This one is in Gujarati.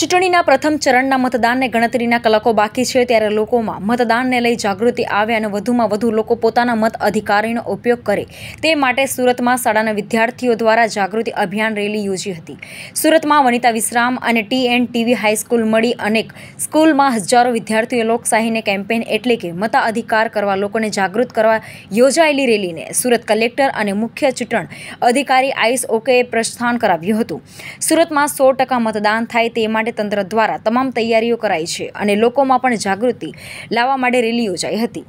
ચૂંટણીના પ્રથમ ચરણના મતદાનને ગણતરીના કલાકો બાકી છે ત્યારે લોકોમાં મતદાનને લઈ જાગૃતિ આવે અને વધુમાં વધુ લોકો પોતાના મત અધિકારીનો ઉપયોગ કરે તે માટે સુરતમાં શાળાના વિદ્યાર્થીઓ દ્વારા જાગૃતિ અભિયાન રેલી યોજી હતી સુરતમાં વનિતા વિશ્રામ અને ટી એન ટીવી હાઈસ્કૂલ મળી અનેક સ્કૂલમાં હજારો વિદ્યાર્થીઓ લોકશાહીને કેમ્પેન એટલે કે મતાધિકાર કરવા લોકોને જાગૃત કરવા યોજાયેલી રેલીને સુરત કલેક્ટર અને મુખ્ય ચૂંટણ અધિકારી આઈસ ઓકેએ પ્રસ્થાન કરાવ્યું હતું સુરતમાં સો મતદાન થાય તે માટે માટે તંત્ર દ્વારા તમામ તૈયારીઓ કરાઈ છે અને લોકોમાં પણ જાગૃતિ લાવવા માટે રેલી યોજાઈ હતી